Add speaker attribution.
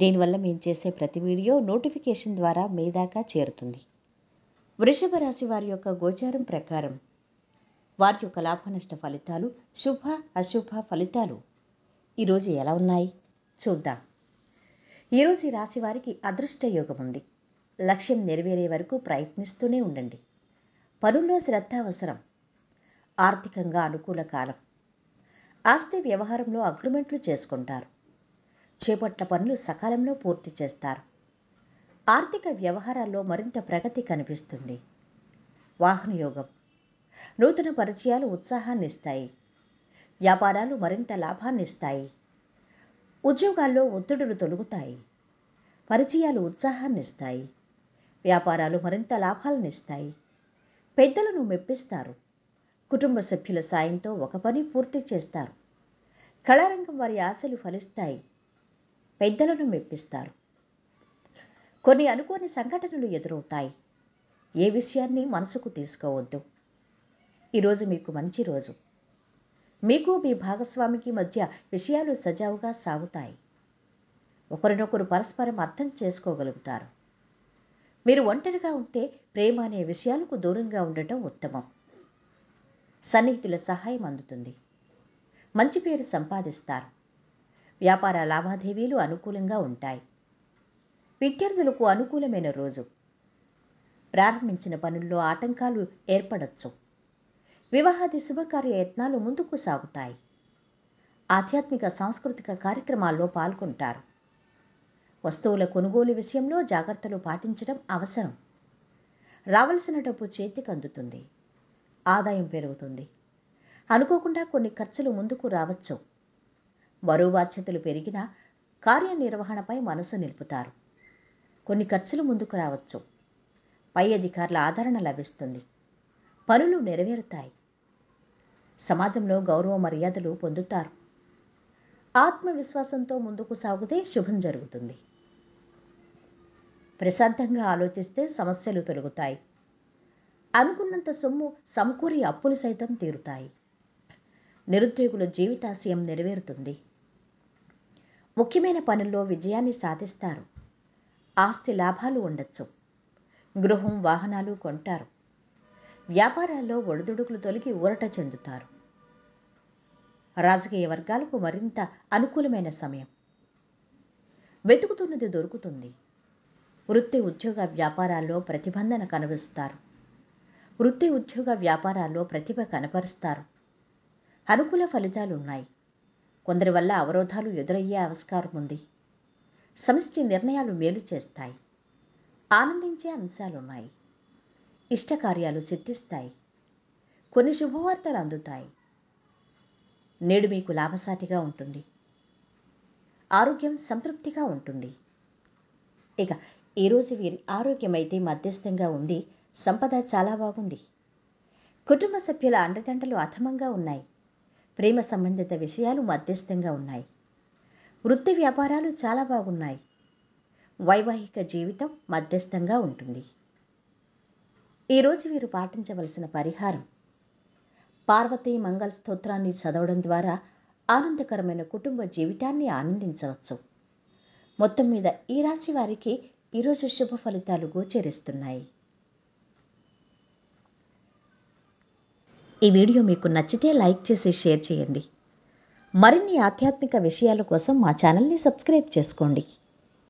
Speaker 1: దీనివల్ల మేము చేసే ప్రతి వీడియో నోటిఫికేషన్ ద్వారా మీ దాకా చేరుతుంది వృషభ రాశి వారి యొక్క గోచారం ప్రకారం వారి యొక్క లాభనష్ట ఫలితాలు శుభ అశుభ ఫలితాలు ఈరోజు ఎలా ఉన్నాయి చూద్దాం ఈరోజు ఈ రాశి వారికి అదృష్ట యోగం ఉంది లక్ష్యం నెరవేరే వరకు ప్రయత్నిస్తూనే ఉండండి పనుల్లో శ్రద్ధ అవసరం ఆర్థికంగా అనుకూల కాలం ఆస్తి వ్యవహారంలో అగ్రిమెంట్లు చేసుకుంటారు చేపట్ల పనులు సకాలంలో పూర్తి చేస్తారు ఆర్థిక వ్యవహారాల్లో మరింత ప్రగతి కనిపిస్తుంది వాహనయోగం నూతన పరిచయాలు ఉత్సాహాన్ని ఇస్తాయి వ్యాపారాలు మరింత లాభాన్ని ఇస్తాయి ఉద్యోగాల్లో ఒత్తిడులు తొలుగుతాయి పరిచయాలు ఉత్సాహాన్ని ఇస్తాయి వ్యాపారాలు మరింత లాభాలను ఇస్తాయి పెద్దలను మెప్పిస్తారు కుటుంబ సభ్యుల సాయంతో ఒక పని పూర్తి చేస్తారు కళారంగం వారి ఆశలు ఫలిస్తాయి పెద్దలను మెప్పిస్తారు కొన్ని అనుకోని సంఘటనలు ఎదురవుతాయి ఏ విషయాన్ని మనసుకు తీసుకోవద్దు ఈరోజు మీకు మంచి రోజు మీకు మీ భాగస్వామికి మధ్య విషయాలు సజావుగా సాగుతాయి ఒకరినొకరు పరస్పరం అర్థం చేసుకోగలుగుతారు మీరు ఒంటరిగా ఉంటే ప్రేమ అనే విషయాలకు దూరంగా ఉండటం ఉత్తమం సన్నిహితుల సహాయం అందుతుంది మంచి పేరు సంపాదిస్తారు వ్యాపార లావాదేవీలు అనుకూలంగా ఉంటాయి విద్యార్థులకు అనుకూలమైన రోజు ప్రారంభించిన పనుల్లో ఆటంకాలు ఏర్పడచ్చు వివాహాది శుభకార్యయత్నాలు ముందుకు సాగుతాయి ఆధ్యాత్మిక సాంస్కృతిక కార్యక్రమాల్లో పాల్గొంటారు వస్తువుల కొనుగోలు విషయంలో జాగ్రత్తలు పాటించడం అవసరం రావలసిన డబ్బు చేతికి అందుతుంది ఆదాయం పెరుగుతుంది అనుకోకుండా కొన్ని ఖర్చులు ముందుకు రావచ్చు మరో బాధ్యతలు పెరిగినా కార్యనిర్వహణపై మనసు నిలుపుతారు కొన్ని ఖర్చులు ముందుకు రావచ్చు పై అధికారుల ఆదరణ లభిస్తుంది పనులు నెరవేరుతాయి సమాజంలో గౌరవ మర్యాదలు పొందుతారు ఆత్మవిశ్వాసంతో ముందుకు సాగుతే శుభం జరుగుతుంది ప్రశాంతంగా ఆలోచిస్తే సమస్యలు తొలగుతాయి అనుకున్నంత సొమ్ము సమకూరి అప్పులు సైతం తీరుతాయి నిరుద్యోగుల జీవితాశయం నెరవేరుతుంది ముఖ్యమైన పనుల్లో విజయాన్ని సాధిస్తారు ఆస్తి లాభాలు ఉండొచ్చు గృహం వాహనాలు కొంటారు వ్యాపారాల్లో ఒడిదుడుకులు తొలగి ఊరట చెందుతారు రాజకీయ వర్గాలకు మరింత అనుకూలమైన సమయం వెతుకుతున్నది దొరుకుతుంది వృత్తి ఉద్యోగ వ్యాపారాల్లో ప్రతిబంధన కనిపిస్తారు వృత్తి ఉద్యోగ వ్యాపారాల్లో ప్రతిభ కనపరుస్తారు అనుకూల ఫలితాలున్నాయి కొందరి వల్ల అవరోధాలు ఎదురయ్యే ఆవిష్కారం ఉంది సమిష్టి నిర్ణయాలు మేలు చేస్తాయి ఆనందించే అంశాలున్నాయి ఇష్టకార్యాలు సిద్ధిస్తాయి కొన్ని శుభవార్తలు అందుతాయి నేడు మీకు లాభసాటిగా ఉంటుంది ఆరోగ్యం సంతృప్తిగా ఉంటుంది ఇక ఈరోజు వీరి ఆరోగ్యం అయితే మధ్యస్థంగా ఉంది సంపద చాలా బాగుంది కుటుంబ సభ్యుల అండదండలు అధమంగా ఉన్నాయి ప్రేమ సంబంధిత విషయాలు మధ్యస్థంగా ఉన్నాయి వృత్తి వ్యాపారాలు చాలా బాగున్నాయి వైవాహిక జీవితం మధ్యస్థంగా ఉంటుంది ఈరోజు వీరు పాటించవలసిన పరిహారం పార్వతీ మంగళ స్తోత్రాన్ని చదవడం ద్వారా ఆనందకరమైన కుటుంబ జీవితాన్ని ఆనందించవచ్చు మొత్తం మీద ఈ రాశి వారికి ఈరోజు శుభ ఫలితాలు గోచరిస్తున్నాయి ఈ వీడియో మీకు నచ్చితే లైక్ చేసి షేర్ చేయండి మరిన్ని ఆధ్యాత్మిక విషయాల కోసం మా ఛానల్ని సబ్స్క్రైబ్ చేసుకోండి